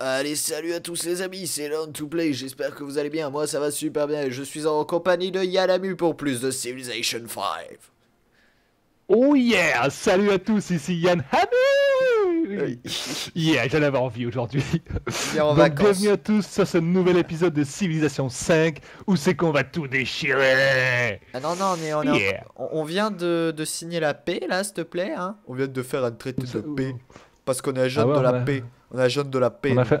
Allez, salut à tous les amis, c'est lone to Play, j'espère que vous allez bien, moi ça va super bien et je suis en compagnie de Yalamu pour plus de Civilization 5. Oh yeah, salut à tous, ici Yann euh, yeah, j'en avais envie aujourd'hui. bienvenue à tous sur ce nouvel épisode de Civilisation 5 où c'est qu'on va tout déchirer. Ah non, non, on, on vient de... de, signer la paix là, s'il te plaît. Hein. on vient de faire un traité de paix parce qu'on est jeune ah de la paix. On est jeune de la paix. On a fait,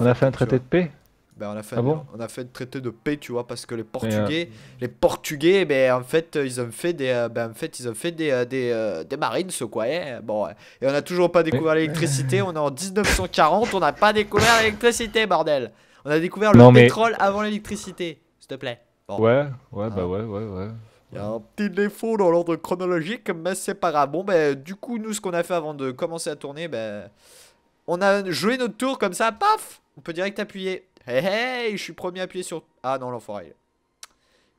on a fait un traité de paix ben, on, a fait, ah on a fait traité de paix, tu vois, parce que les euh, Portugais, les Portugais, ben, en fait, ils ont fait des, euh, ben, en fait, ils ont fait des, euh, des, des marines, ce quoi. Hein. bon, et on n'a toujours pas découvert l'électricité. on est en 1940, on n'a pas découvert l'électricité, bordel. On a découvert le pétrole avant l'électricité, s'il te plaît. Ouais, ouais, bah ouais, ouais, ouais. Il y a un petit défaut dans l'ordre chronologique, mais c'est pas grave. Bon, ben, du coup, nous, ce qu'on a fait avant de commencer à tourner, ben, on a joué notre tour comme ça, paf On peut direct appuyer. Hey, hey, je suis premier appuyé sur. Ah non, l'enfoiré.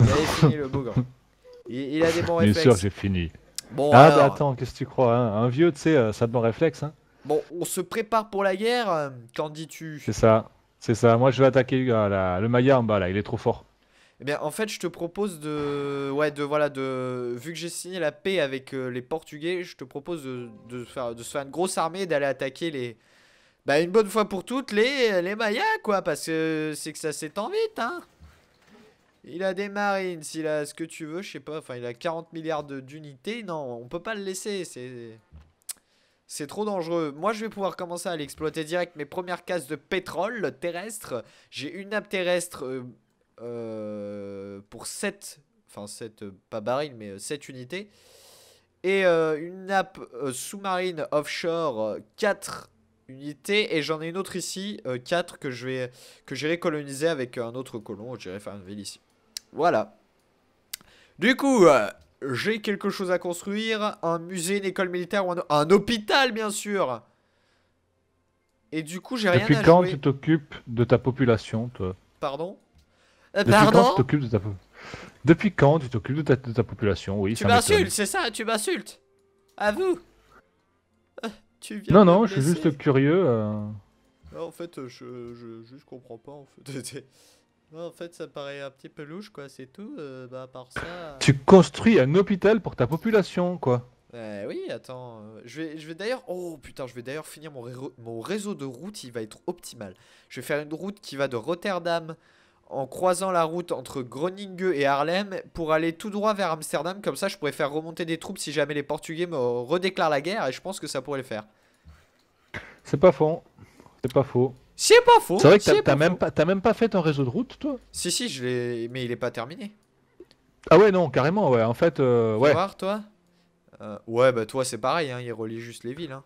Il fini le bougre. Il, il a des bons réflexes. Bien sûr, j'ai fini. Bon, ah, bah attends, qu'est-ce que tu crois hein Un vieux, tu sais, euh, ça demande bons réflexes. Hein bon, on se prépare pour la guerre, euh, qu'en dis-tu C'est ça, c'est ça. Moi, je vais attaquer euh, le maillard en bas, là, il est trop fort. Eh bien, en fait, je te propose de. Ouais, de. Voilà, de. Vu que j'ai signé la paix avec les Portugais, je te propose de, faire... de se faire une grosse armée et d'aller attaquer les bah une bonne fois pour toutes les, les Mayas quoi parce que c'est que ça s'étend vite hein. Il a des marines, s'il a ce que tu veux, je sais pas, enfin il a 40 milliards d'unités, non, on peut pas le laisser, c'est c'est trop dangereux. Moi je vais pouvoir commencer à l'exploiter direct mes premières cases de pétrole terrestre. J'ai une nappe terrestre euh, euh, pour 7 enfin 7 euh, pas barils mais 7 unités et une nappe sous-marine offshore 4 unité. Et j'en ai une autre ici, 4, euh, que je vais que j'irai coloniser avec un autre colon. J'irai faire une ville ici. Voilà. Du coup, euh, j'ai quelque chose à construire. Un musée, une école militaire un, hôpital, bien sûr. Et du coup, j'ai rien à jouer. Depuis quand tu t'occupes de ta population, toi Pardon euh, Depuis quand tu t'occupes de ta Depuis quand tu t'occupes de, de ta, population, oui. Tu m'insultes, c'est ça, tu m'insultes. À vous non, non, je suis juste curieux. Euh. en fait, je, je, comprends pas. En fait. ça paraît un petit peu louche, quoi, c'est tout. Euh, bah, ça. Euh. Tu construis un hôpital pour ta population, quoi. Bah, oui, attends. Je vais, je vais d'ailleurs. Oh putain, je vais d'ailleurs finir mon, mon réseau de routes. Il va être optimal. Je vais faire une route qui va de Rotterdam en croisant la route entre Groningen et Harlem pour aller tout droit vers Amsterdam. Comme ça, je pourrais faire remonter des troupes si jamais les Portugais me redéclarent la guerre et je pense que ça pourrait le faire. C'est pas faux. C'est pas faux. C'est pas faux. C'est vrai que t'as même, pas, même pas fait ton réseau de route, toi Si, si, je mais il est pas terminé. Ah ouais, non, carrément, ouais. En fait, euh, ouais. voir, toi euh, Ouais, bah toi, c'est pareil, hein. il relie juste les villes. Hein.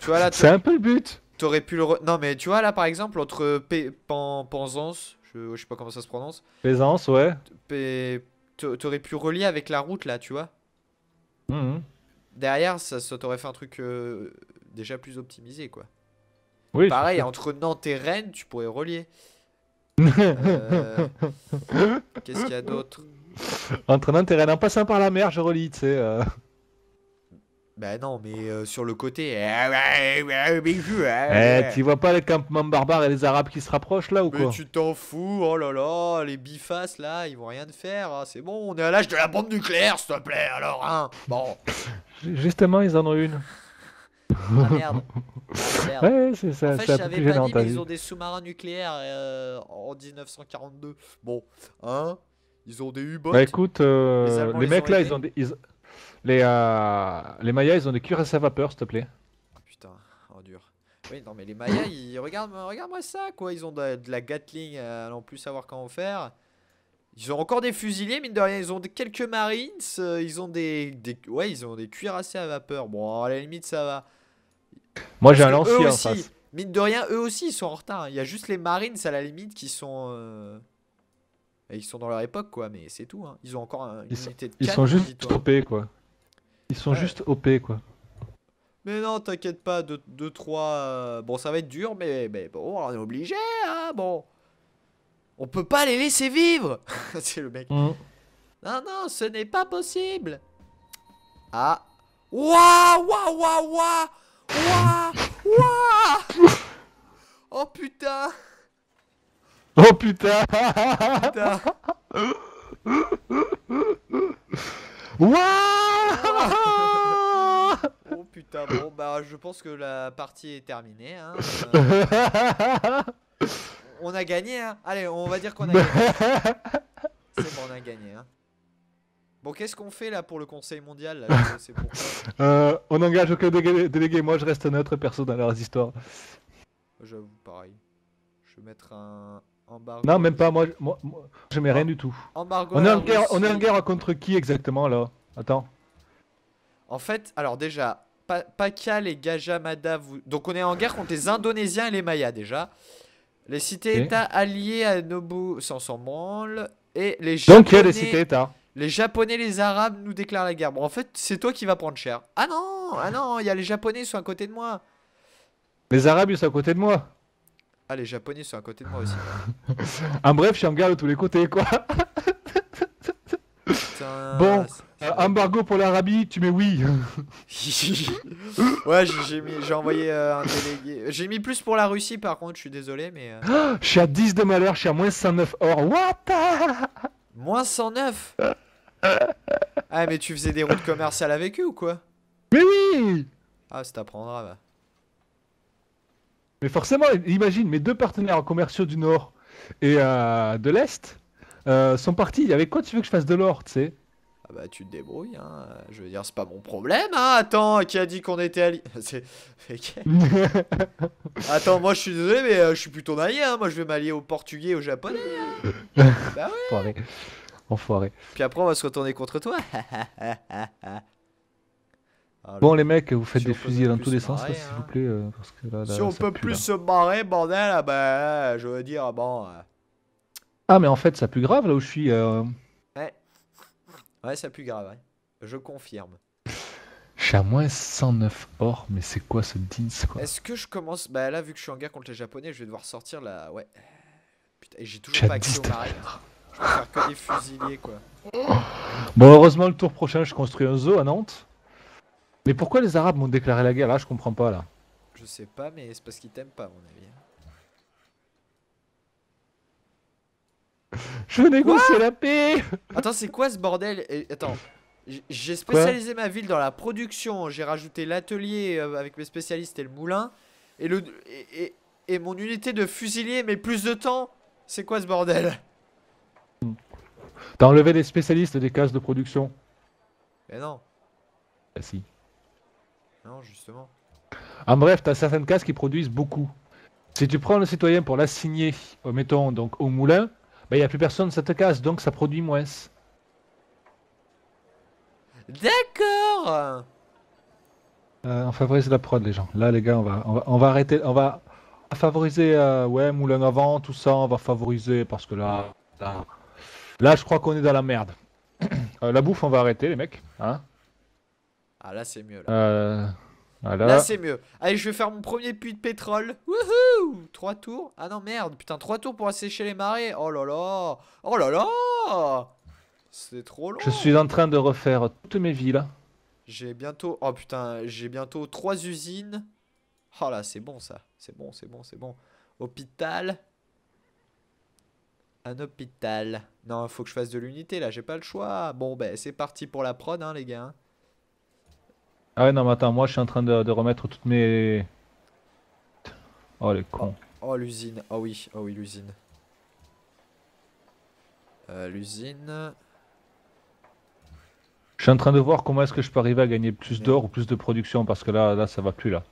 tu vois là, C'est un peu le but. T'aurais pu le... Non mais tu vois là par exemple entre P je... sais pas comment ça se prononce. Penzance ouais. T'aurais pu relier avec la route là tu vois. Mhm. Derrière ça, ça t'aurait fait un truc euh, déjà plus optimisé quoi. Oui, Pareil entre Nantes et Rennes tu pourrais relier. Euh, qu'est-ce qu'il y a d'autre Entre Nantes et Rennes en passant par la mer je relie tu sais. Euh. Bah non, mais euh, sur le côté. Eh, eh, eh tu vois pas les campements barbares et les arabes qui se rapprochent là ou quoi mais tu t'en fous, oh là là, les bifaces là, ils vont rien faire. Hein, c'est bon, on est à l'âge de la bombe nucléaire, s'il te plaît, alors hein. Bon. Justement, ils en ont une. Ah, ah, merde. Ouais, c'est ça. En fait, je pas dit, mais ils ont des sous-marins nucléaires euh, en 1942. Bon, hein Ils ont des U-boats. Bah écoute, euh, les, mecs là, ils ont des. Les, euh, les Mayas, ils ont des cuirassés à vapeur, s'il te plaît. Ah, putain, oh dur. Oui, non, mais les Mayas, ils... regarde-moi ça, quoi. Ils ont de, la Gatling, à non plus savoir comment faire. Ils ont encore des fusiliers, mine de rien. Ils ont quelques Marines. Euh, ils ont des, des, Ouais, ils ont des cuirassés à vapeur. Bon, à la limite, ça va. Moi, j'ai un lanceur en face. Mine de rien, eux aussi, ils sont en retard. Il y a juste les Marines, à la limite, qui sont. Euh, ils sont dans leur époque, quoi. Mais c'est tout. Hein. Ils ont encore une ils unité sont, de 4, Ils sont juste topés, quoi. Ils sont juste OP quoi. Mais non, t'inquiète pas, 2-3. Euh, bon, ça va être dur, mais, mais bon, on est obligé, hein, bon. On peut pas les laisser vivre C'est le mec. Mm. Non, non, ce n'est pas possible Ah Waouh Waouh Waouh Waouh Oh putain Oh putain Putain Wouah Oh putain, bon bah je pense que la partie est terminée. Hein. Euh. on a gagné, hein. Allez, on va dire qu'on a gagné. C'est bon, on a gagné, hein. Bon, qu'est-ce qu'on fait là pour le Conseil mondial euh, On engage aucun délégué, moi je reste neutre perso dans leurs histoires. pareil. Je vais mettre un, non, même pas, moi, moi, je mets rien du tout. on, est en guerre, on contre qui exactement là Attends. En fait, alors déjà, pa les et Gajamada, vous... donc on est en guerre contre les Indonésiens et les Mayas déjà. Les cités-états alliés à Nobu s'en sont Et les Japonais, donc il y a cités-états. Les Japonais, les Arabes nous déclarent la guerre. Bon, en fait, c'est toi qui vas prendre cher. Ah non, ah non, il y a les Japonais ils sont à côté de moi. Les Arabes ils sont à côté de moi. Ah, les japonais sont à côté de moi aussi. En bref, je suis gars de tous les côtés, quoi. bon, embargo euh, pour l'Arabie, tu mets oui. ouais, j'ai j'ai envoyé euh, un délégué. J'ai mis plus pour la Russie, par contre, je suis désolé, mais. Euh. je suis à 10 de malheur, je suis à moins 109 or. What Moins 109 Ah, mais tu faisais des routes commerciales avec eux ou quoi Mais oui Ah, ça t'apprendra, ah, bah. Mais forcément, imagine, mes deux partenaires commerciaux du Nord et euh, de l'Est euh, sont partis. Avec quoi tu veux que je fasse de l'or, tu sais ah bah tu te débrouilles, hein. je veux dire, c'est pas mon problème, hein. attends, qui a dit qu'on était alliés Attends, moi je suis désolé, mais euh, je suis plutôt allié, hein. moi je vais m'allier au Portugais, au Japonais. Hein. bah ouais. Enfoiré. Enfoiré. Puis après on va se retourner contre toi. Ah, bon les mecs, vous faites des fusils dans tous les sens, s'il vous hein. plaît. Euh, parce que là, si on peut plus se barrer, bordel, ah bah euh, je veux dire, bon... Euh. Ah mais en fait, ça pue grave là où je suis. Ouais. Ouais, ça pue grave, Je confirme. Je à moins 109 or, mais c'est quoi ce DINS quoi Est-ce que je commence... Bah là, vu que je suis en guerre contre les japonais, je vais devoir sortir la... Ouais. Putain, j'ai toujours pas accès au marine. Je vais faire que des fusiliers quoi. Bon, heureusement, le tour prochain, je construis un zoo à Nantes. Mais pourquoi les Arabes m'ont déclaré la guerre là Je comprends pas là. Je sais pas, mais c'est parce qu'ils t'aiment pas, à mon avis. Je veux négocier la paix Attends, c'est quoi ce bordel Attends, j'ai spécialisé ma ville dans la production, j'ai rajouté l'atelier euh, avec mes spécialistes et le moulin, et, le, et, et, mon unité de fusilier met plus de temps C'est quoi ce bordel T'as enlevé les spécialistes des cases de production Mais non. Bah si. Non, justement. En bref, tu as certaines cases qui produisent beaucoup. Si tu prends le citoyen pour l'assigner, mettons donc au moulin, ben, il bah, a plus personne cette case, donc ça produit moins. D'accord euh, On favorise la prod, les gens. Là, les gars, on va, on va, arrêter. On va favoriser, euh, ouais, moulin avant, tout ça, on va favoriser parce que là, là, je crois qu'on est dans la merde. Euh, la bouffe, on va arrêter, les mecs. Hein ah là c'est mieux. Là, euh, là c'est mieux. Allez, je vais faire mon premier puits de pétrole. 3 tours. Ah non, merde. Putain, 3 tours pour assécher les marées. Oh là là. Oh là là. C'est trop long. Je suis en train de refaire toutes mes villes. J'ai bientôt. Oh putain, j'ai bientôt trois usines. Oh là, c'est bon ça. C'est bon, c'est bon, c'est bon. Hôpital. Un hôpital. Non, faut que je fasse de l'unité là, j'ai pas le choix. Bon, ben c'est parti pour la prod, hein, les gars. Hein. Ah ouais, non, mais attends, moi je suis en train de, remettre toutes mes. Oh les cons. Oh, oh l'usine, ah oui, ah oui, l'usine. Euh, l'usine. Je suis en train de voir comment est-ce que je peux arriver à gagner plus d'or ou plus de production parce que là, là ça va plus là.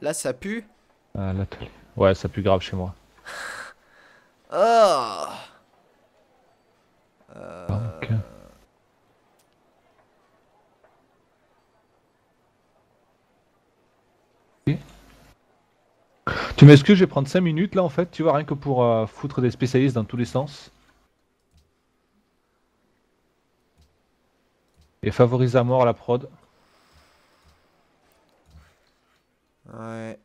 Là ça pue Ah Ouais, ça pue grave chez moi. oh euh... Tu m'excuses, je vais prendre 5 minutes là en fait, tu vois, rien que pour euh, foutre des spécialistes dans tous les sens. Et favoriser à mort la prod. Ouais.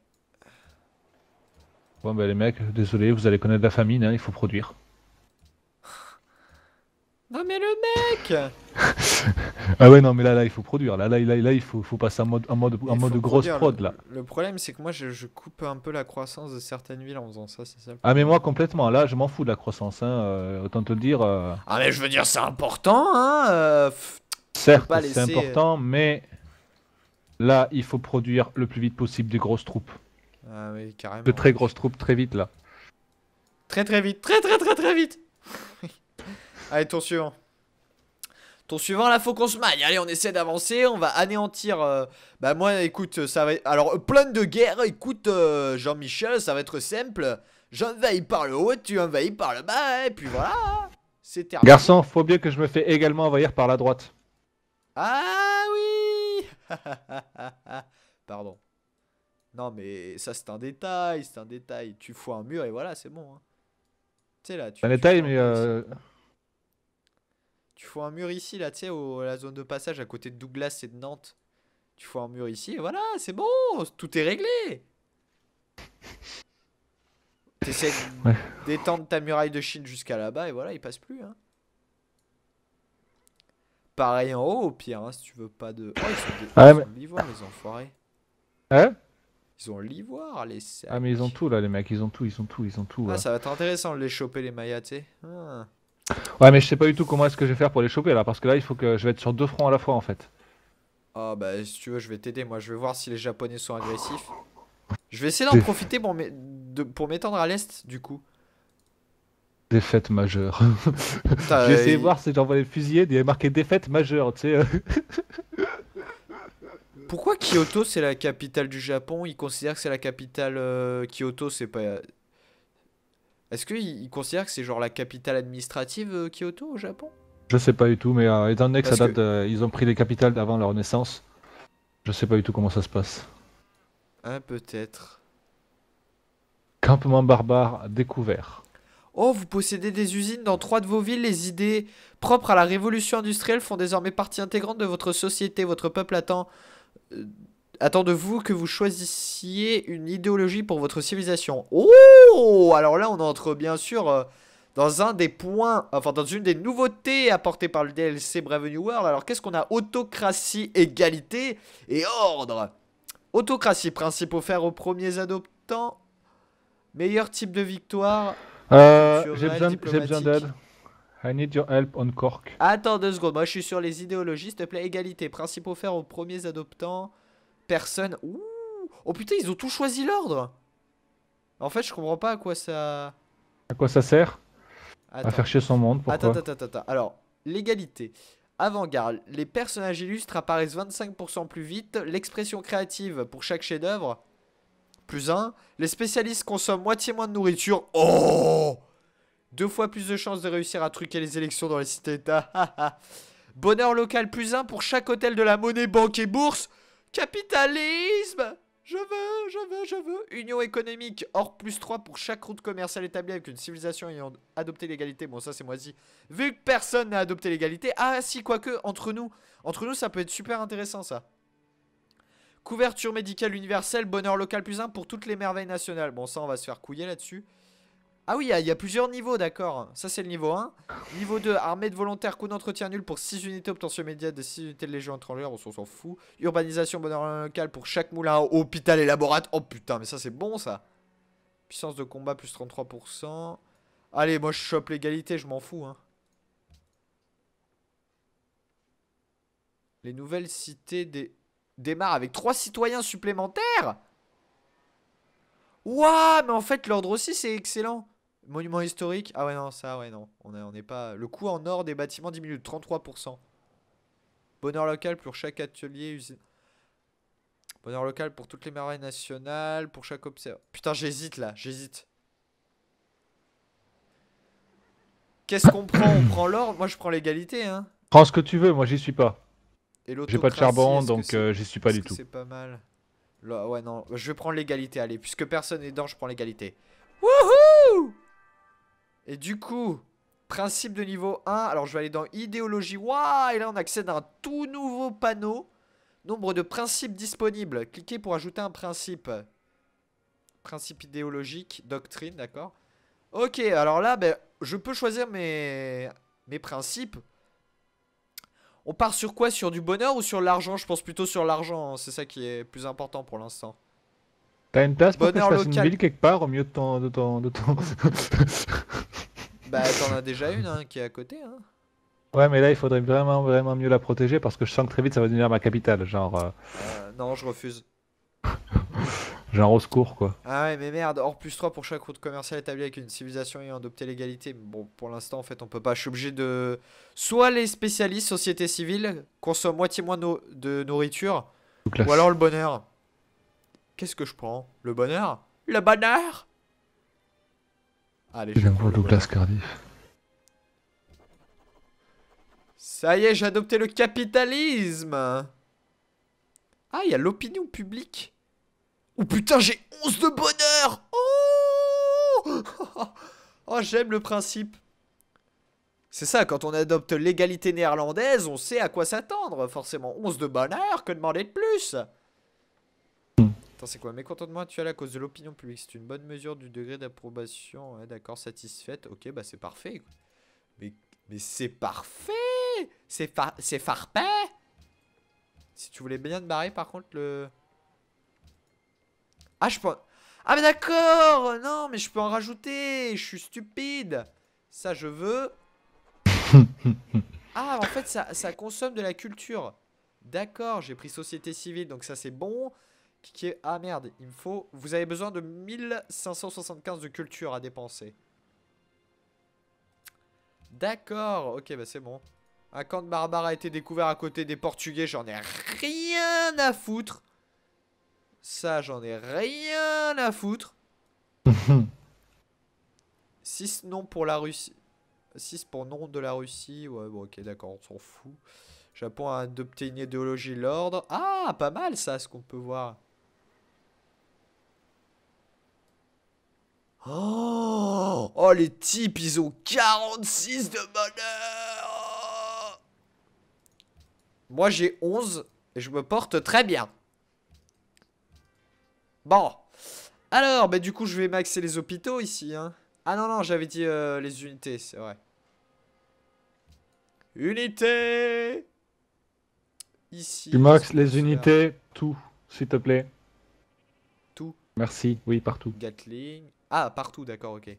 Bon bah les mecs, désolé, vous allez connaître la famine, hein, il faut produire. Non mais le mec Ah ouais non mais là là il faut produire là là là, là il faut, faut passer en mode en mode, en mode grosse prod là. Le, problème c'est que moi je, coupe un peu la croissance de certaines villes en faisant ça c'est ça. Ah mais moi complètement là je m'en fous de la croissance hein euh, autant te dire. Euh, ah mais je veux dire c'est important hein. Euh, Certes c'est important mais là il faut produire le plus vite possible des grosses troupes. Ah oui carrément. De très grosses troupes très vite là. Très très vite très très très très vite. Allez, ton suivant. ton suivant, là, faut qu'on se maille. Allez, on essaie d'avancer. On va anéantir. Euh, bah, moi, écoute, ça va Alors, plein de guerres. Écoute, euh, Jean-Michel, ça va être simple. J'envahis par le haut, tu envahis par le bas. Et puis voilà. C'est terminé. Garçon, faut bien que je me fais également envahir par la droite. Ah oui Pardon. Non, mais ça, c'est un détail. C'est un détail. Tu fous un mur et voilà, c'est bon. Hein. C'est Tu là. un détail, mais. Tu fous un mur ici, là, tu sais, la zone de passage à côté de Douglas et de Nantes. Tu fous un mur ici, et voilà, c'est bon, tout est réglé. T'essaies d'étendre ta muraille de Chine jusqu'à là-bas, et voilà, il passe plus. Hein. Pareil en haut, au pire, hein, si tu veux pas de. Oh, ils sont, des... Ah, mais... l'ivoire, les enfoirés. Hein ils ont l'ivoire, les sacs. Ah, mais ils ont tout là, les mecs, ils ont tout, ils ont tout, ils ont tout. Ah, ça va être intéressant de les choper, les Mayas, tu sais. Ah. Ouais, mais je sais pas du tout comment est-ce que je vais faire pour les choper là, parce que là, il faut que je vais être sur deux fronts à la fois en fait. Ah bah si tu veux, je vais t'aider. Moi, je vais voir si les Japonais sont agressifs. Je vais essayer d'en profiter pour m'étendre à l'est du coup. Défaite majeure. je de voir si j'envoie les fusillés, il y avait marqué défaite majeure, tu sais. Pourquoi Kyoto c'est la capitale du Japon Ils considèrent que c'est la capitale euh, Kyoto, c'est pas est-ce qu'ils considèrent que c'est genre la capitale administrative euh, Kyoto au Japon Je sais pas du tout, mais euh, étant donné date, ils ont pris des capitales d'avant leur naissance, je sais pas du tout comment ça se passe. Un ah, peut-être. Campement barbare découvert. Oh, vous possédez des usines dans trois de vos villes. Les idées propres à la révolution industrielle font désormais partie intégrante de votre société. Votre peuple attend euh, attend de vous que vous choisissiez une idéologie pour votre civilisation. Oh Alors là, on entre bien sûr euh, dans un des points, enfin dans une des nouveautés apportées par le DLC Brave New World. Alors qu'est-ce qu'on a Autocratie, égalité et ordre. Autocratie, principe offert aux premiers adoptants. Meilleur type de victoire. Euh, j'ai besoin d'aide. I need your help on Cork. Attends deux secondes, moi je suis sur les idéologies, s'il te plaît. Égalité, principe offert aux premiers adoptants. Personne. Oh putain, ils ont tout choisi l'ordre. En fait, je comprends pas à quoi ça. À quoi ça sert À faire chier son monde. Pourquoi attends, attends, attends, Alors, l'égalité. Avant-garde, les personnages illustres apparaissent 25% plus vite. L'expression créative pour chaque chef-d'œuvre, plus 1. Les spécialistes consomment moitié moins de nourriture. Oh Deux fois plus de chances de réussir à truquer les élections dans les cités-états. Bonheur local plus 1 pour chaque hôtel de la monnaie, banque et bourse. Capitalisme Je veux, je veux, je veux. Union économique, or plus 3 pour chaque route commerciale établie avec une civilisation ayant adopté l'égalité. Bon, ça c'est moisi. Vu que personne n'a adopté l'égalité. Ah si, quoique, entre nous. Entre nous, ça peut être super intéressant ça. Couverture médicale universelle, bonheur local plus 1 pour toutes les merveilles nationales. Bon, ça on va se faire couiller là-dessus. Ah oui, il y, a plusieurs niveaux, d'accord. Ça, c'est le niveau 1. Niveau 2, armée de volontaires, coup d'entretien nul pour 6 unités, obtention immédiate de 6 unités de légion étrangère, on s'en fout. Urbanisation, bonheur local pour chaque moulin, hôpital et laboratoire. Oh putain, mais ça, c'est bon, ça. Puissance de combat, plus 33%. Allez, moi, je chope l'égalité, je m'en fous, hein. Les nouvelles cités démarrent avec 3 citoyens supplémentaires Ouah, mais en fait, l'ordre aussi, c'est excellent. Monument historique Ah ouais, non, ça, ouais, non. On n'est on pas... Le coût en or des bâtiments diminue de 33%. Bonheur local pour chaque atelier, Bonheur local pour toutes les merveilles nationales, pour chaque observateur. Putain, j'hésite, là, j'hésite. Qu'est-ce qu'on prend On prend l'or Moi, je prends l'égalité, hein. Prends ce que tu veux, moi, j'y suis pas. J'ai pas de charbon, donc euh, j'y suis pas du tout. C'est pas mal. ouais, non, je vais prendre l'égalité, allez. Puisque personne n'est dedans, je prends l'égalité. Wouhou et du coup, principe de niveau 1. Alors, je vais aller dans idéologie. Waouh Et là, on accède à un tout nouveau panneau. Nombre de principes disponibles. Cliquez pour ajouter un principe. Principe idéologique, doctrine, d'accord Ok, alors là, ben, je peux choisir mes, mes principes. On part sur quoi Sur du bonheur ou sur l'argent Je pense plutôt sur l'argent, hein. c'est ça qui est plus important pour l'instant. T'as une place pour bonheur que une ville quelque part au milieu de temps, De temps, de ton... Bah, t'en as déjà une hein, qui est à côté. Hein. Ouais, mais là, il faudrait vraiment, vraiment mieux la protéger parce que je sens que très vite, ça va devenir ma capitale. Genre. Euh... euh non, je refuse. genre au secours, quoi. Ah ouais, mais merde. hors plus 3 pour chaque route commerciale établie avec une civilisation ayant adopté l'égalité. Bon, pour l'instant, en fait, on peut pas. Je suis obligé de. Soit les spécialistes, société civile, consomment moitié moins de nourriture. Ou alors le bonheur. Qu'est-ce que je prends Le bonheur Le bonheur Allez, Douglas Cardiff. Ça y est, j'ai adopté le capitalisme Ah, il y a l'opinion publique Oh putain, j'ai 11 de bonheur Oh Oh, j'aime le principe c'est ça, quand on adopte l'égalité néerlandaise, on sait à quoi s'attendre, forcément. 11 de bonheur, que demander de plus c'est quoi Mécontentement as la cause de l'opinion publique. C'est une bonne mesure du degré d'approbation. D'accord, satisfaite. Ok, bah c'est parfait. Mais, c'est parfait C'est c'est farpé Si tu voulais bien te barrer, par contre, le... Ah, je peux... Ah, mais d'accord Non, mais je peux en rajouter Je suis stupide Ça, je veux... ah, en fait, ça, ça consomme de la culture. D'accord, j'ai pris société civile, donc ça, c'est bon est Ah merde, il me faut... Vous avez besoin de 1575 de culture à dépenser. D'accord, ok, bah c'est bon. Un camp de barbares a été découvert à côté des Portugais, j'en ai rien à foutre. Ça, j'en ai rien à foutre. 6 noms pour la Russie. 6 pour nom de la Russie. Ouais, bon, ok, d'accord, on s'en fout. Japon a adopté une idéologie, l'ordre. Ah, pas mal ça, ce qu'on peut voir. Oh, oh, les types, ils ont 46 de bonheur Moi, j'ai 11 et je me porte très bien. Bon. Alors, bah du coup, je vais maxer les hôpitaux ici. Hein. Ah non, non, j'avais dit euh, les unités, c'est vrai. Unité Ici. Tu maxes les unités, tout, s'il te plaît. Tout. Merci, oui, partout. Gatling. Ah, partout, d'accord, ok.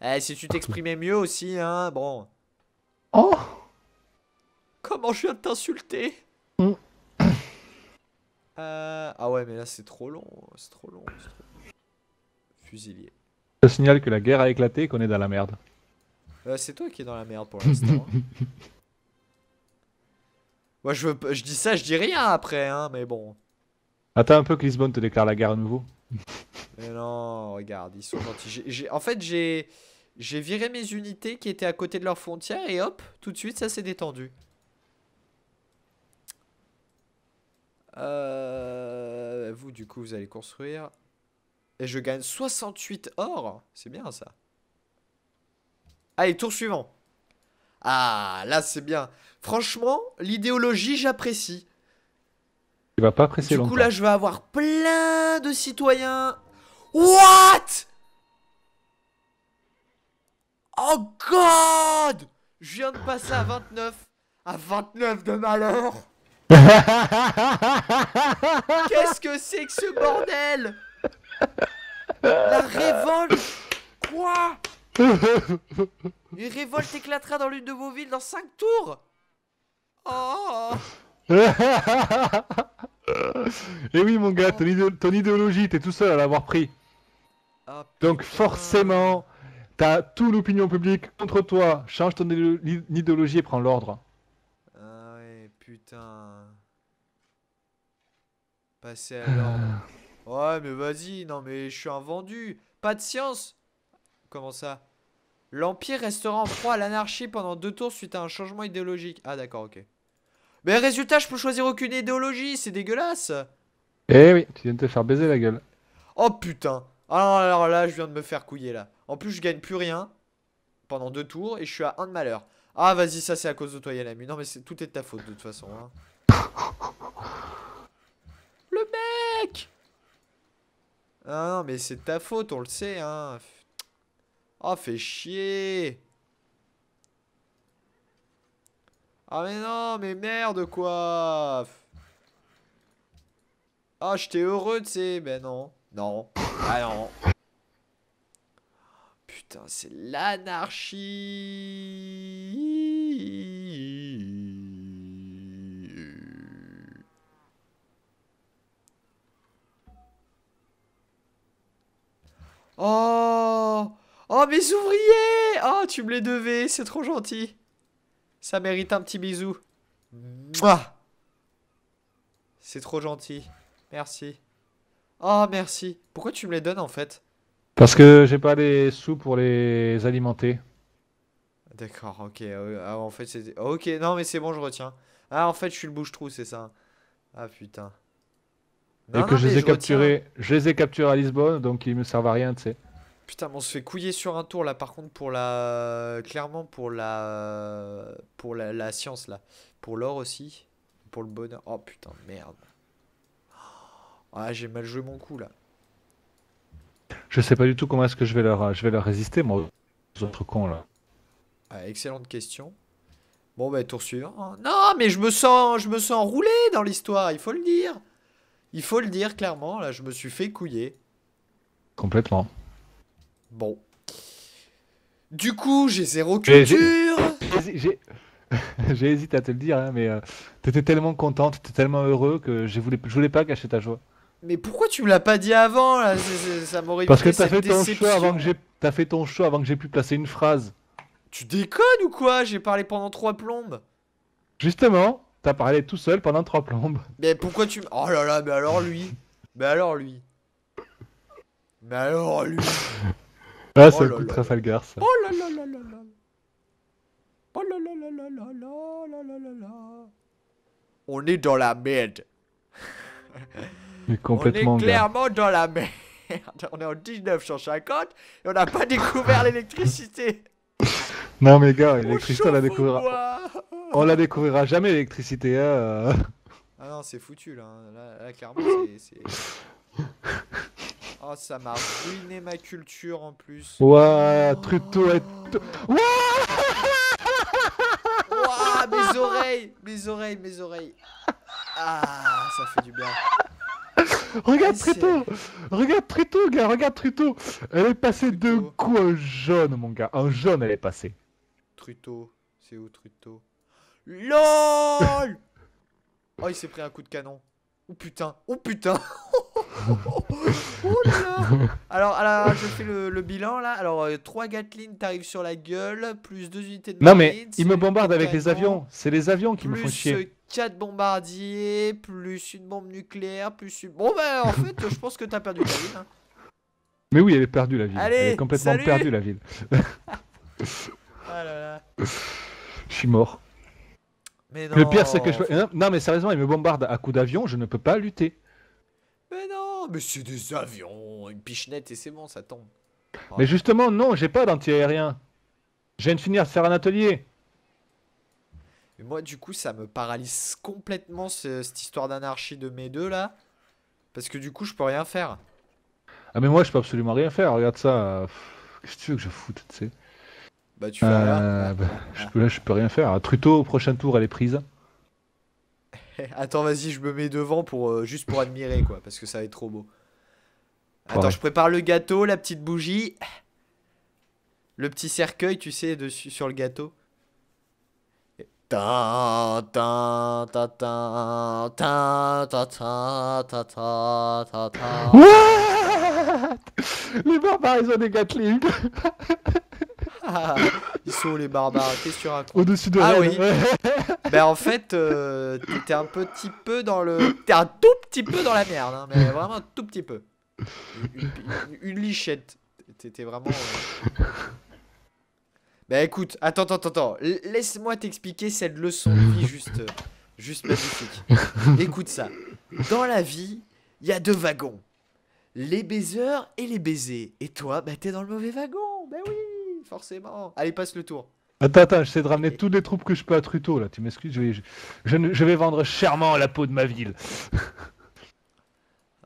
Eh, si tu t'exprimais mieux aussi, hein, bon. Oh Comment je viens de t'insulter mm. euh... Ah ouais, mais là, c'est trop long, c'est trop long. Fusilier. Je signale que la guerre a éclaté et qu'on est dans la merde. Euh, c'est toi qui es dans la merde pour l'instant. Hein. Moi, je, veux... je dis ça, je dis rien après, hein, mais bon. Attends un peu que Lisbonne te déclare la guerre à nouveau. Mais non, regarde, ils sont gentils. en fait, j'ai j'ai viré mes unités qui étaient à côté de leur frontière et hop, tout de suite, ça s'est détendu. Euh, vous, du coup, vous allez construire. Et je gagne 68 or. C'est bien, ça. Allez, tour suivant. Ah, là, c'est bien. Franchement, l'idéologie, j'apprécie. Tu vas pas presser Du coup, là, je vais avoir plein de citoyens What Oh god Je viens de passer à 29. À 29 de malheur Qu'est-ce que c'est que ce bordel La révolte Quoi Une révolte éclatera dans l'une de vos villes dans 5 tours Oh, oh. Et eh oui mon gars, ton, idéologie, t'es tout seul à l'avoir pris. Donc forcément, t'as tout l'opinion publique contre toi. Change ton idéologie et prends l'ordre. Ah ouais, putain. Passer à l'ordre. Ah. ouais, mais vas-y, non mais je suis invendu. Pas de science. Comment ça L'Empire restera en froid à l'anarchie pendant deux tours suite à un changement idéologique. Ah d'accord, ok. Mais résultat, je peux choisir aucune idéologie, c'est dégueulasse Eh oui, tu viens de te faire baiser la gueule. Oh putain ah alors là, je viens de me faire couiller là. En plus, je gagne plus rien pendant deux tours et je suis à un de malheur. Ah, vas-y, ça c'est à cause de toi, Yanami. Non, mais c'est tout est de ta faute de toute façon. Hein. Le mec Ah non, mais c'est de ta faute, on le sait. Hein. Oh, fais chier. Ah mais non, mais merde quoi Ah, t'ai heureux, tu sais, ben non. Non. Ah non. Putain, c'est l'anarchie. Oh Oh, mes ouvriers Oh, tu me les devais, c'est trop gentil. Ça mérite un petit bisou. C'est trop gentil. Merci oh, merci. Pourquoi tu me les donnes en fait Parce que j'ai pas les sous pour les alimenter. D'accord, ok. Euh, ah, en fait, c'est. Ok, non, mais c'est bon, je retiens. Ah, en fait, je suis le bouche-trou, c'est ça. Ah, putain. et que je les ai capturés. les ai capturés à Lisbonne, donc ils me servent à rien, tu sais. Putain, on se fait couiller sur un tour là, par contre, pour la. Clairement, pour la. Pour la, la science là. Pour l'or aussi. Pour le bonheur. Oh putain, merde. Ah, j'ai mal joué mon coup là. Je sais pas du tout comment est-ce que je vais leur, je vais leur résister, moi, aux autres cons là. Ah, excellente question. Bon, bah, tour suivant. Non, mais je me sens, je me sens dans l'histoire, il faut le dire. Il faut le dire clairement, là, je me suis fait couiller. Complètement. Bon. Du coup, j'ai zéro culture. J'ai hésité à te le dire, hein, mais euh, t'étais tellement content, t'étais tellement heureux que je voulais, je voulais pas gâcher ta joie mais pourquoi tu me l'as pas dit avant là Ça m'aurait Parce que t'as fait, ton choix avant que as fait ton choix avant que j'ai pu placer une phrase. Tu déconnes ou quoi J'ai parlé pendant trois plombes. Justement, t'as parlé tout seul pendant trois plombes. Mais pourquoi tu... Oh là là, mais alors lui Mais alors lui Mais alors lui Ah, ça oh coûte Trafalgar, ça. Oh là là là là là Oh là là là là là là oh là là là On est dans la merde Mais complètement, on est clairement dans la merde. On est en 1950 et on n'a pas découvert l'électricité. Non mais gars, l'électricité on la découvrira. On la découvrira jamais l'électricité. Hein. Ah non, c'est foutu là. Hein. Là, clairement, c'est. Oh, ça m'a ruiné ma culture en plus. Ouah, truc oh. Truto Ouah mes oreilles, mes oreilles, mes oreilles. Ah, ça fait du bien. regarde ah, Truto Regarde Truto, gars, regarde Truto Elle est passée de quoi jaune, mon gars. Un jaune, elle est passée. Truto, c'est où Truto LOL Oh, il s'est pris un coup de canon. Oh putain, oh putain Oh là Alors, je fais le, bilan là. Alors, 3 euh, Gatling t'arrivent sur la gueule, plus 2 unités de Non mais, il me bombarde avec les avions. C'est les avions qui me font chier. 4 bombardiers, plus une bombe nucléaire, plus une... Bon ben, en fait, je pense que t'as perdu la ville. Hein. Mais oui, elle est perdu la ville. elle est complètement perdu la ville. Ah je suis mort. Mais le pire c'est que je... Hein, non mais sérieusement, il me bombarde à coups d'avion, je ne peux pas lutter. Mais non, mais c'est des avions, une pichenette et c'est bon, ça tombe. Mais justement, non, j'ai pas d'antiaérien. Je viens de finir de faire un atelier. Mais moi, du coup, ça me paralyse complètement cette histoire d'anarchie de mes deux là. Parce que du coup, je peux rien faire. Ah, mais moi, je peux absolument rien faire. Regarde ça. Qu'est-ce que tu veux que je foute, tu sais Bah, tu fais euh, bah, je peux, là, je peux rien faire. Ah, Truto au prochain tour, elle est prise. Attends, vas-y, je me mets devant pour euh, juste pour admirer, quoi. Parce que ça va être trop beau. Attends, je prépare le gâteau, la petite bougie. Le petit cercueil, tu sais, dessus, sur le gâteau ta ta ta ta ta Les barbares ils ont des Gatling Ils sont les barbares Qu'est-ce que tu racontes Au-dessus de Ah oui Ben en fait euh, t'étais un petit peu dans le. T'es un tout petit peu dans la merde, hein, mais vraiment un tout petit peu. Une, lichette. T'étais vraiment. Euh, bah écoute, attends, attends, attends. Laisse-moi t'expliquer cette leçon de vie juste, juste magnifique. écoute ça. Dans la vie, il y a deux wagons. Les baiseurs et les baisers. Et toi, bah t'es dans le mauvais wagon. Ben oui, forcément. Allez, passe le tour. Attends, attends, j'essaie de ramener toutes les troupes que je peux à Truto, là. Tu m'excuses, je vais, je, vais vendre chèrement la peau de ma ville.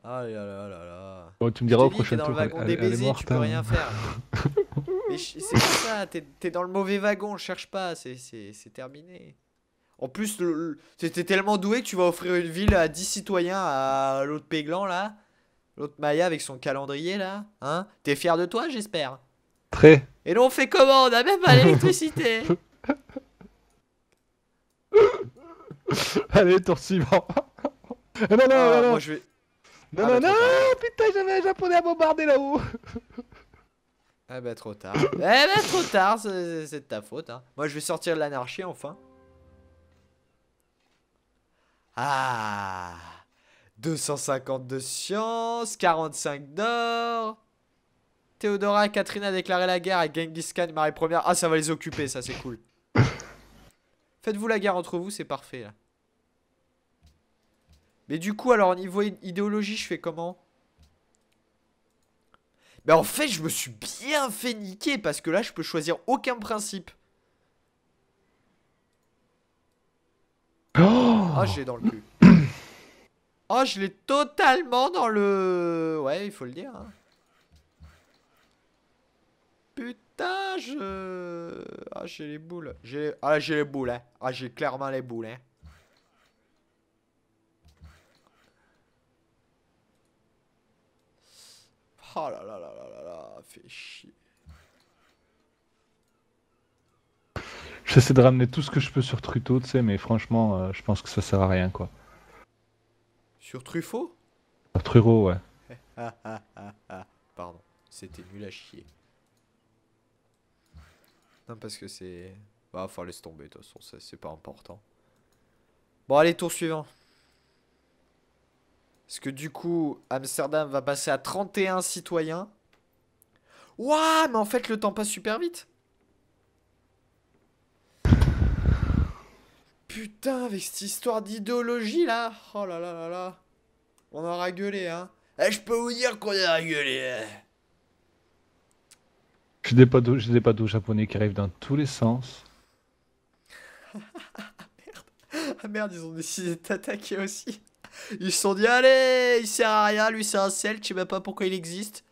Ah là là là tu me diras au prochain tour. Tu peux hein. rien faire. Mais c'est pas ça, t'es es dans le mauvais wagon, cherche pas, c'est terminé. En plus, t'es tellement doué que tu vas offrir une ville à 10 citoyens à l'autre Péglan là. L'autre Maya avec son calendrier là. Hein T'es fier de toi, j'espère Très. Et là, on fait comment On a ah, même pas l'électricité Allez, tour suivant. Eh ben non, eh ben ah, non, non, non. je vais... Non, non, ah, bah, non, putain, j'avais un japonais à bombarder là-haut Eh ben trop tard. eh ben trop tard, c'est de ta faute. Hein. Moi je vais sortir de l'anarchie enfin. Ah 250 de science, 45 d'or. Théodora, Catherine a déclaré la guerre à Genghis Khan, Marie Première. Ah, ça va les occuper, ça c'est cool. Faites-vous la guerre entre vous, c'est parfait là. Mais du coup, alors au niveau idéologie, je fais comment mais en fait, je me suis bien fait niquer parce que là, je peux choisir aucun principe. Oh ah, je l'ai dans le cul. oh, je l'ai totalement dans le... Ouais, il faut le dire. Hein. Putain, je... Ah, j'ai les boules. Ah, j'ai les boules, hein. Ah, j'ai clairement les boules, hein. Oh là là là là là là, fait chier. J'essaie de ramener tout ce que je peux sur Truto, tu sais, mais franchement, euh, je pense que ça sert à rien, quoi. Sur Truffaut Sur Truro, ouais. Ah, ah, ah, Pardon, c'était nul à chier. Non, parce que c'est... Bah, enfin, laisse tomber, de toute façon, c'est pas important. Bon, allez, tour suivant. Parce que du coup, Amsterdam va passer à 31 citoyens. Ouah, mais en fait, le temps passe super vite. Putain, avec cette histoire d'idéologie là. Oh là là là là. On aura gueulé, hein. Eh, je peux vous dire qu'on aura gueulé. J'ai hein. des je japonais qui arrivent dans tous les sens. Ah, merde. Ah merde, ils ont décidé de t'attaquer aussi. Ils se sont dit, allez, il sert à rien, lui c'est un celt, je sais même pas pourquoi il existe.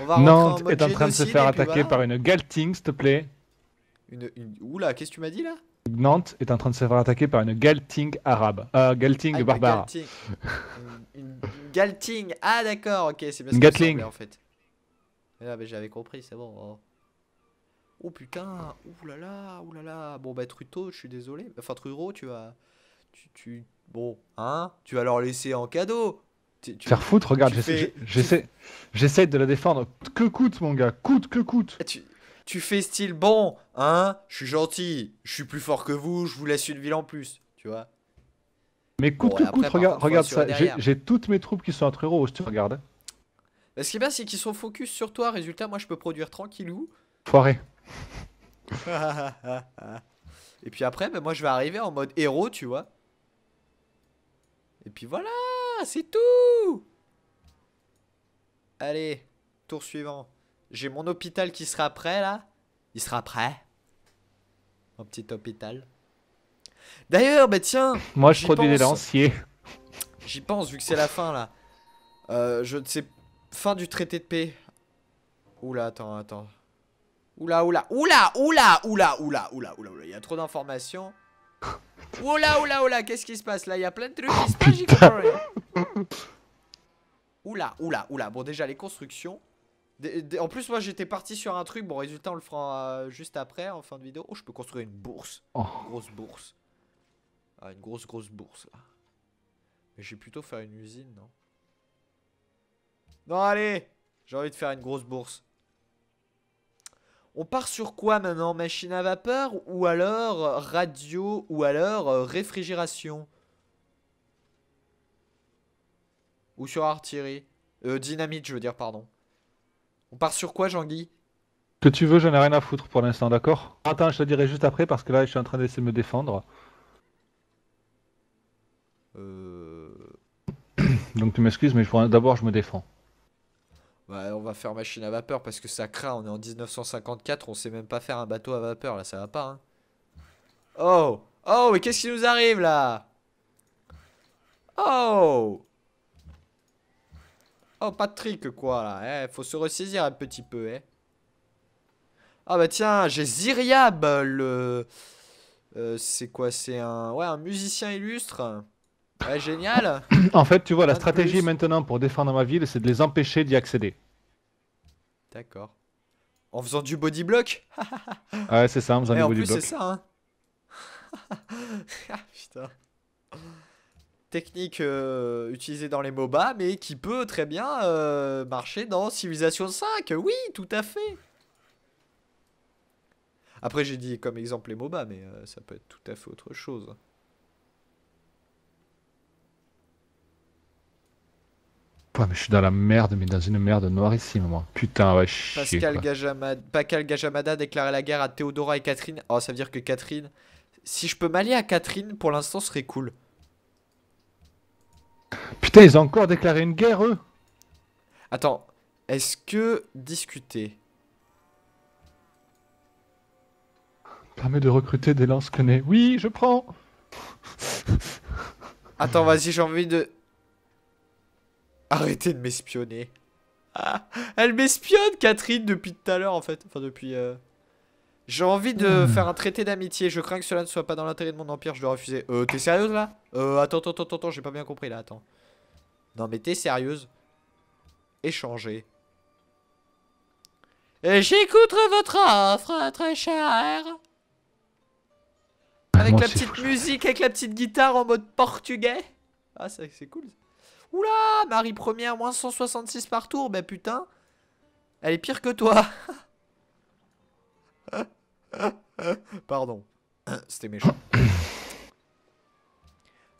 On va Nantes en est en train de se faire attaquer par une Galting, s'il te plaît. Une, une... Oula, qu'est-ce que tu m'as dit là Nantes est en train de se faire attaquer par une Galting arabe. Euh, Galting ah, barbare. Galting. une, Galting, ah d'accord, ok, c'est bien ce Gatling. en fait. Mais ah, là, mais j'avais compris, c'est bon. Hein. Oh. putain, oulala, oulala. Bon bah Truto, je suis désolé. Enfin Truro, tu vas tu, bon, hein, tu vas leur laisser en cadeau. Tu, Faire foutre, regarde, j'essaie, j'essaie de la défendre. Que coûte, mon gars, coûte que coûte. Ah, tu, fais style bon, hein, je suis gentil, je suis plus fort que vous, je vous laisse une ville en plus, tu vois. Mais coûte que coûte, regarde, regarde ça, j'ai toutes mes troupes qui sont entre héros, je te regarde. Hein. ce qui est bien, c'est qu'ils sont focus sur toi. Résultat, moi, je peux produire tranquillou. Foiré. Et puis après, ben moi, je vais arriver en mode héros, tu vois puis voilà, c'est tout Allez, tour suivant. J'ai mon hôpital qui sera prêt, là. Il sera prêt. Mon petit hôpital. D'ailleurs, bah tiens Moi, je produis des lanciers. J'y pense, vu que c'est la fin, là. Euh, je ne sais... Fin du traité de paix. Oula, attends, attends. Oula, oula, oula, oula, oula, oula, oula, oula, oula. Il y a trop d'informations. Oula, oula, oula, qu'est-ce qui se passe là Il y a plein de trucs qui se oh, passent, Oula, oula, oula. Bon, déjà, les constructions. en plus, moi, j'étais parti sur un truc. Bon, résultat, on le fera euh, juste après, en fin de vidéo. Oh, je peux construire une bourse. Une oh. grosse bourse. Ah, une grosse, grosse bourse, là. Mais je plutôt faire une usine, non Non, allez J'ai envie de faire une grosse bourse. On part sur quoi maintenant Machine à vapeur ou alors radio ou alors euh, réfrigération Ou sur artillerie euh, Dynamite, je veux dire, pardon. On part sur quoi, Jean-Guy Que tu veux, j'en ai rien à foutre pour l'instant, d'accord Attends, je te dirai juste après parce que là, je suis en train d'essayer de me défendre. Euh. Donc tu m'excuses, mais d'abord, je me défends. Bah, on va faire machine à vapeur parce que ça craint, on est en 1954, on sait même pas faire un bateau à vapeur, là ça va pas. Hein. Oh Oh, mais qu'est-ce qui nous arrive là Oh Oh Patrick quoi là, eh, faut se ressaisir un petit peu, eh. Ah bah tiens, j'ai Zyriab, le... Euh, c'est quoi C'est un... Ouais, un musicien illustre. Ouais, bah, génial En fait, tu vois, la stratégie maintenant pour défendre ma ville, c'est de les empêcher d'y accéder. D'accord. En faisant du body block ah Ouais, c'est ça, en faisant eh, du body c'est ça, hein. ah, Technique euh, utilisée dans les MOBA, mais qui peut très bien euh, marcher dans Civilization 5. Oui, tout à fait. Après, j'ai dit comme exemple les MOBA, mais euh, ça peut être tout à fait autre chose. mais je suis dans la merde, mais dans une merde ici, moi. Putain, ouais, chier, Pascal, Gajamada, Pascal Gajamada a déclaré la guerre à Théodora et Catherine. Oh, ça veut dire que Catherine. Si je peux m'allier à Catherine, pour l'instant, ce serait cool. Putain, ils ont encore déclaré une guerre, eux Attends, est-ce que discuter Permet de recruter des lance-connais. Oui, je prends Attends, vas-y, j'ai envie de... Arrêtez de m'espionner. Ah, elle m'espionne, Catherine, depuis tout à l'heure, en fait. Enfin, depuis... Euh... J'ai envie de hmm. faire un traité d'amitié. Je crains que cela ne soit pas dans l'intérêt de mon empire. Je dois refuser. Euh, t'es sérieuse, là Euh, attends, attends, attends, attends. J'ai pas bien compris, là. Attends. Non, mais t'es sérieuse Échanger. J'écoute votre offre, très chère Avec la petite musique, avec la petite guitare en mode portugais. Ah, c'est cool. Oula, Marie première, moins 166 par tour. Bah putain, elle est pire que toi. Pardon, c'était méchant.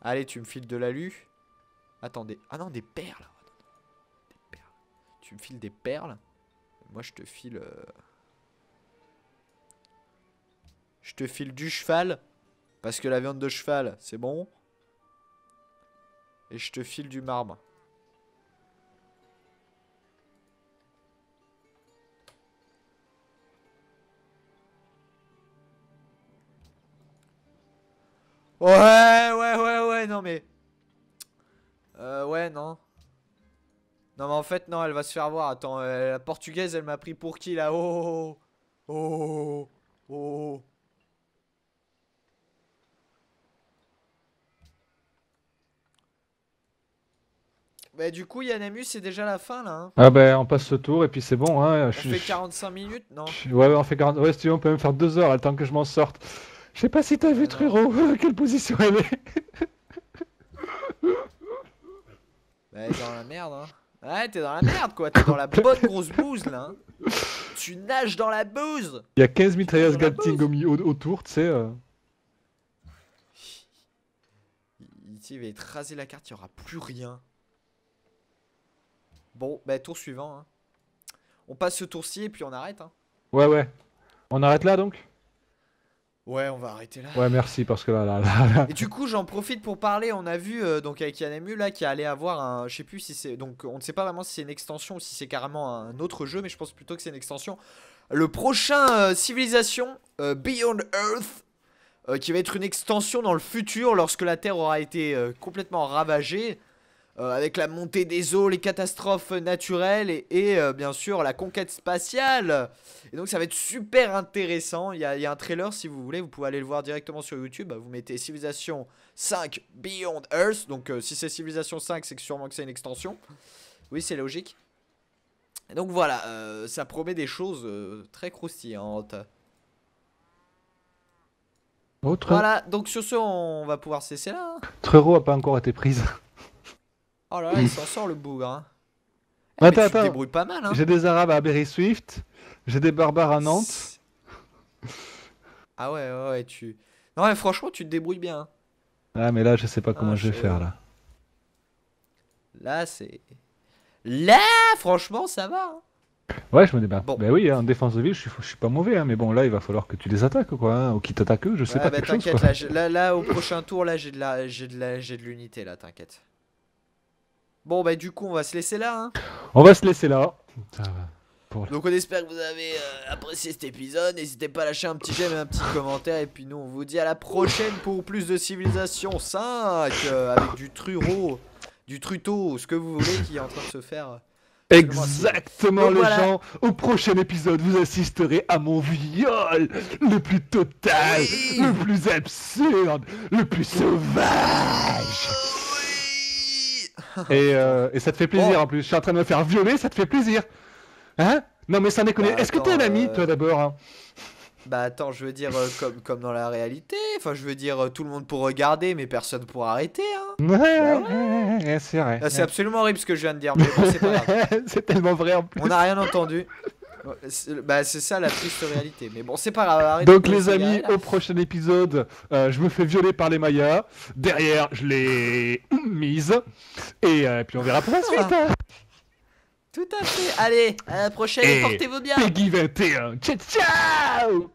Allez, tu me files de l'alu. Attendez. Ah non, des perles. Tu me files des perles. Moi, je te file... Euh, je te file du cheval. Parce que la viande de cheval, c'est bon. Et je te file du marbre. Ouais, ouais, ouais, ouais, non mais... Euh, ouais, non. Non mais en fait, non, elle va se faire voir. Attends, euh, la portugaise, elle m'a pris pour qui là Oh, oh, oh, oh. oh. oh. Bah, du coup, Yanamus c'est déjà la fin là. Hein. Ah, bah, on passe ce tour et puis c'est bon. Hein. On fait 45 minutes, non Ouais, on fait 40... ouais, si tu veux, on peut même faire 2 heures, le temps que je m'en sorte. Je sais pas si t'as vu Truro, quelle position elle est. bah, elle est dans la merde, hein. Ouais, t'es dans la merde quoi, t'es dans la bonne grosse bouse là. Hein. Tu nages dans la bouse. Il y a 15 mitrailleuses Galting autour, tu sais. Euh... Il va rasé la carte, il n'y aura plus rien. Bon, bah tour suivant. Hein. On passe ce tour-ci et puis on arrête. Hein. Ouais, ouais. On arrête là donc Ouais, on va arrêter là. Ouais, merci parce que là, là, là. Et du coup, j'en profite pour parler. On a vu euh, donc avec Yanemu là qui allait avoir un, je sais plus si c'est donc on ne sait pas vraiment si c'est une extension ou si c'est carrément un autre jeu, mais je pense plutôt que c'est une extension. Le prochain euh, Civilisation euh, Beyond Earth qui va être une extension dans le futur lorsque la Terre aura été complètement ravagée. Euh, avec la montée des eaux, les catastrophes naturelles et, euh, bien sûr la conquête spatiale. Et donc ça va être super intéressant. Il y, a, un trailer si vous voulez, vous pouvez aller le voir directement sur YouTube. Vous mettez Civilisation 5 Beyond Earth. Donc euh, si c'est Civilisation 5, c'est sûrement que c'est une extension. Oui, c'est logique. donc voilà, ça promet des choses très croustillantes. Autre. Voilà, donc sur ce, on va pouvoir cesser là. Hein. Truro a pas encore été prise. Oh là là, il hmm. s'en sort le bougre. Hein. Eh, attends, tu pas mal. Hein. J'ai des Arabes à Berry Swift, j'ai des Barbares à Nantes. Ah ouais, ouais, tu. Non, mais franchement, tu te débrouilles bien. Hein. Ah, mais là, je sais pas ah, comment je vais faire, là. Là, c'est. Là, franchement, ça va. Ouais, je me dis bah, Bon. Ben oui, en défense de ville, je suis, pas mauvais, mais bon, là, il va falloir que tu les attaques, quoi. ou qu'ils t'attaquent je sais pas, bah, t'inquiète, là, là, au prochain tour, là, j'ai de la, de la, j'ai de l'unité, là, t'inquiète. Bon, bah, du coup, on va se laisser là. Hein. On va se laisser là. Donc on espère que vous avez euh, apprécié cet épisode. N'hésitez pas à lâcher un petit j'aime et un petit commentaire. Et puis nous, on vous dit à la prochaine pour plus de Civilisation 5 euh, avec du truro, du truto, ce que vous voulez qui est en train de se faire. Euh, Exactement les gens, au prochain épisode vous assisterez à mon viol le plus total, le plus absurde, le plus sauvage. Euh, et, ça te fait plaisir oh. en plus. Je suis en train de me faire violer, ça te fait plaisir. Hein Non, mais ça déconne. Bah, Est-ce que t'es un ami, euh, toi, d'abord hein Bah attends, je veux dire, euh, comme, comme dans la réalité. Enfin, je veux dire, tout le monde pour regarder, mais personne pour arrêter. Hein. Ouais, bah ouais. ouais c'est vrai. Ah, c'est absolument horrible ce que je viens de dire, mais bon, c'est pas c'est tellement vrai en plus. On n'a rien entendu. Bah, c'est ça la triste réalité. Mais bon, c'est pas grave. Donc, les amis, au prochain épisode, euh, je me fais violer par les Mayas. Derrière, je les mise. Et euh, puis, on verra pour la ah. suite. Hein. Tout à fait. Allez, à la prochaine. Portez-vous bien. Peggy 21. Ciao, ciao.